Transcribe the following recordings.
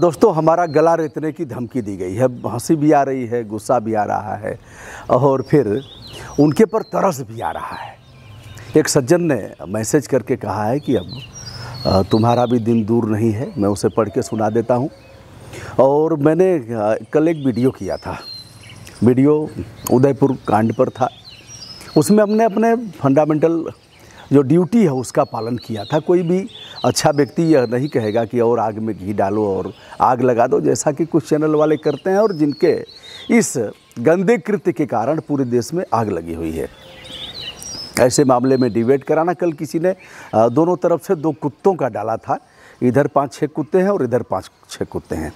दोस्तों हमारा गला रेतने की धमकी दी गई है हंसी भी आ रही है गुस्सा भी आ रहा है और फिर उनके पर तरस भी आ रहा है एक सज्जन ने मैसेज करके कहा है कि अब तुम्हारा भी दिन दूर नहीं है मैं उसे पढ़ के सुना देता हूँ और मैंने कल एक वीडियो किया था वीडियो उदयपुर कांड पर था उसमें हमने अपने फंडामेंटल जो ड्यूटी है उसका पालन किया था कोई भी अच्छा व्यक्ति यह नहीं कहेगा कि और आग में घी डालो और आग लगा दो जैसा कि कुछ चैनल वाले करते हैं और जिनके इस गंदे कृत्य के कारण पूरे देश में आग लगी हुई है ऐसे मामले में डिबेट कराना कल किसी ने दोनों तरफ से दो कुत्तों का डाला था इधर पांच छः कुत्ते हैं और इधर पांच छः कुत्ते हैं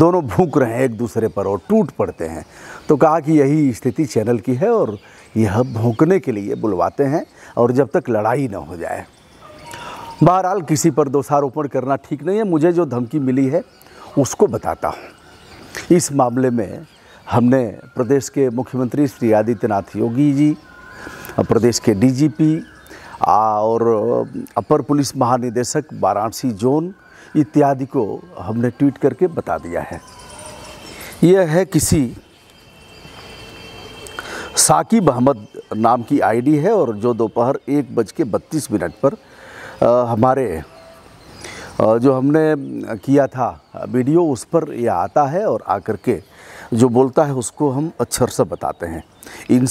दोनों भूख रहे हैं एक दूसरे पर और टूट पड़ते हैं तो कहा कि यही स्थिति चैनल की है और यह भूखने के लिए बुलवाते हैं और जब तक लड़ाई ना हो जाए बहरहाल किसी पर दोषारोपण करना ठीक नहीं है मुझे जो धमकी मिली है उसको बताता हूँ इस मामले में हमने प्रदेश के मुख्यमंत्री श्री आदित्यनाथ योगी जी प्रदेश के डीजीपी और अपर पुलिस महानिदेशक वाराणसी जोन इत्यादि को हमने ट्वीट करके बता दिया है यह है किसी साकिब अहमद नाम की आईडी है और जो दोपहर एक बज के बत्तीस मिनट पर हमारे जो हमने किया था वीडियो उस पर यह आता है और आकर के जो बोलता है उसको हम अक्षर से बताते हैं इन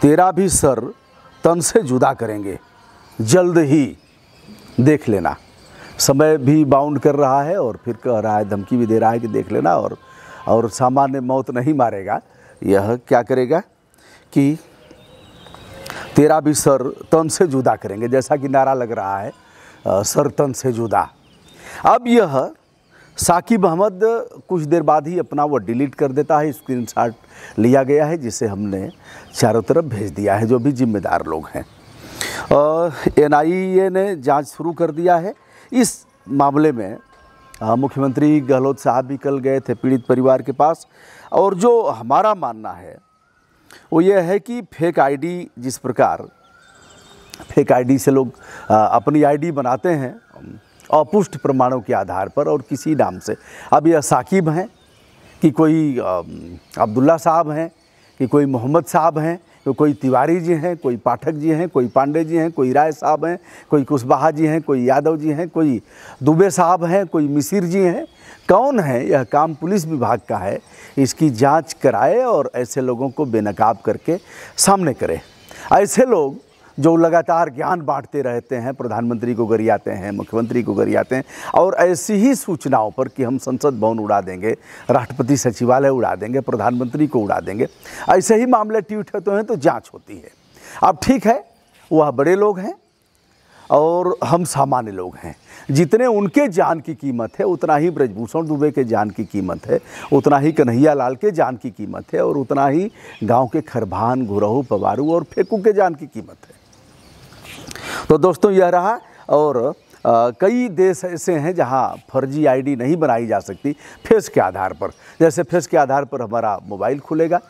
तेरा भी सर तन से जुदा करेंगे जल्द ही देख लेना समय भी बाउंड कर रहा है और फिर कह रहा है धमकी भी दे रहा है कि देख लेना और और सामान्य मौत नहीं मारेगा यह क्या करेगा कि तेरा भी सर तन से जुदा करेंगे जैसा कि नारा लग रहा है सर तन से जुदा अब यह साकिब अहमद कुछ देर बाद ही अपना वो डिलीट कर देता है स्क्रीनशॉट लिया गया है जिसे हमने चारों तरफ भेज दिया है जो भी जिम्मेदार लोग हैं एन ने जांच शुरू कर दिया है इस मामले में मुख्यमंत्री गहलोत साहब भी कल गए थे पीड़ित परिवार के पास और जो हमारा मानना है वो ये है कि फेक आईडी जिस प्रकार फेक आईडी से लोग अपनी आईडी बनाते हैं अपुष्ट प्रमाणों के आधार पर और किसी नाम से अब यह साकिब हैं कि कोई अब्दुल्ला साहब हैं कि कोई मोहम्मद साहब हैं तो कोई तिवारी जी हैं कोई पाठक जी हैं कोई पांडे जी हैं कोई राय साहब हैं कोई कुशवाहा जी हैं कोई यादव जी हैं कोई दुबे साहब हैं कोई मिसिर जी हैं कौन है यह काम पुलिस विभाग का है इसकी जांच कराए और ऐसे लोगों को बेनकाब करके सामने करें ऐसे लोग जो लगातार ज्ञान बांटते रहते हैं प्रधानमंत्री को गरियाते हैं मुख्यमंत्री को गरियाते हैं और ऐसी ही सूचनाओं पर कि हम संसद भवन उड़ा देंगे राष्ट्रपति सचिवालय उड़ा देंगे प्रधानमंत्री को उड़ा देंगे ऐसे ही मामले ट्वीट होते हैं तो जाँच होती है अब ठीक है वह बड़े लोग हैं और हम सामान्य लोग हैं जितने उनके जान की कीमत है उतना ही ब्रजभूषण दुबे के जान की कीमत है उतना ही कन्हैया लाल के जान की कीमत है और उतना ही गांव के खरभान घुरहू पवारू और फेकू के जान की कीमत है तो दोस्तों यह रहा और आ, कई देश ऐसे हैं जहां फर्जी आईडी नहीं बनाई जा सकती फेस के आधार पर जैसे फेस के आधार पर हमारा मोबाइल खुलेगा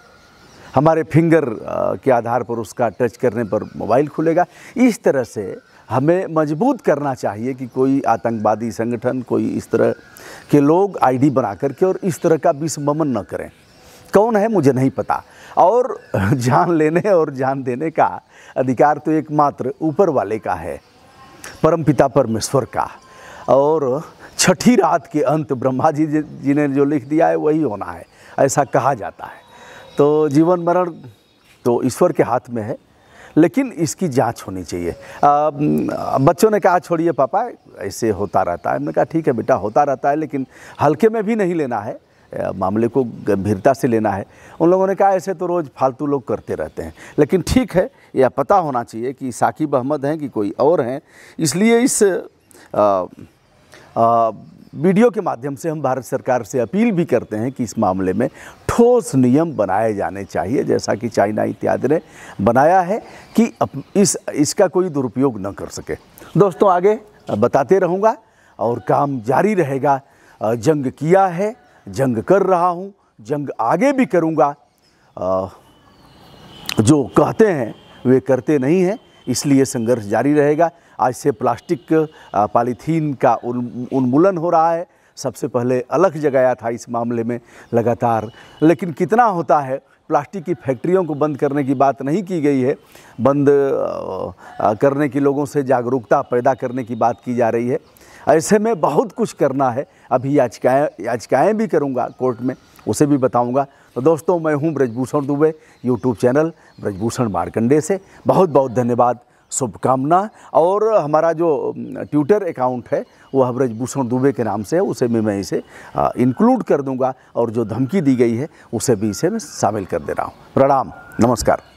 हमारे फिंगर आ, के आधार पर उसका टच करने पर मोबाइल खुलेगा इस तरह से हमें मजबूत करना चाहिए कि कोई आतंकवादी संगठन कोई इस तरह के लोग आईडी बना करके और इस तरह का विस्ममन न करें कौन है मुझे नहीं पता और जान लेने और जान देने का अधिकार तो एकमात्र ऊपर वाले का है परम पिता परमेश्वर का और छठी रात के अंत ब्रह्मा जी जी ने जो लिख दिया है वही होना है ऐसा कहा जाता है तो जीवन मरण तो ईश्वर के हाथ में है लेकिन इसकी जांच होनी चाहिए आ, बच्चों ने कहा छोड़िए पापा ऐसे होता रहता है मैंने कहा ठीक है बेटा होता रहता है लेकिन हल्के में भी नहीं लेना है मामले को गंभीरता से लेना है उन लोगों ने कहा ऐसे तो रोज़ फालतू लोग करते रहते हैं लेकिन ठीक है यह पता होना चाहिए कि साकिब अहमद हैं कि कोई और हैं इसलिए इस आ, आ, वीडियो के माध्यम से हम भारत सरकार से अपील भी करते हैं कि इस मामले में ठोस नियम बनाए जाने चाहिए जैसा कि चाइना इत्यादि ने बनाया है कि इस इसका कोई दुरुपयोग न कर सके दोस्तों आगे बताते रहूँगा और काम जारी रहेगा जंग किया है जंग कर रहा हूँ जंग आगे भी करूँगा जो कहते हैं वे करते नहीं हैं इसलिए संघर्ष जारी रहेगा आज से प्लास्टिक पॉलीथीन का उन्मूलन हो रहा है सबसे पहले अलग जगाया था इस मामले में लगातार लेकिन कितना होता है प्लास्टिक की फैक्ट्रियों को बंद करने की बात नहीं की गई है बंद करने की लोगों से जागरूकता पैदा करने की बात की जा रही है ऐसे में बहुत कुछ करना है अभी याचिकाएँ याचिकाएँ भी करूँगा कोर्ट में उसे भी बताऊँगा तो दोस्तों मैं हूँ ब्रजभूषण दुबे यूट्यूब चैनल ब्रजभूषण मारकंडे से बहुत बहुत धन्यवाद शुभकामना और हमारा जो ट्विटर अकाउंट है वह ब्रजभूषण दुबे के नाम से है उसे भी मैं इसे इंक्लूड कर दूंगा और जो धमकी दी गई है उसे भी इसे मैं शामिल कर दे रहा हूँ प्रणाम नमस्कार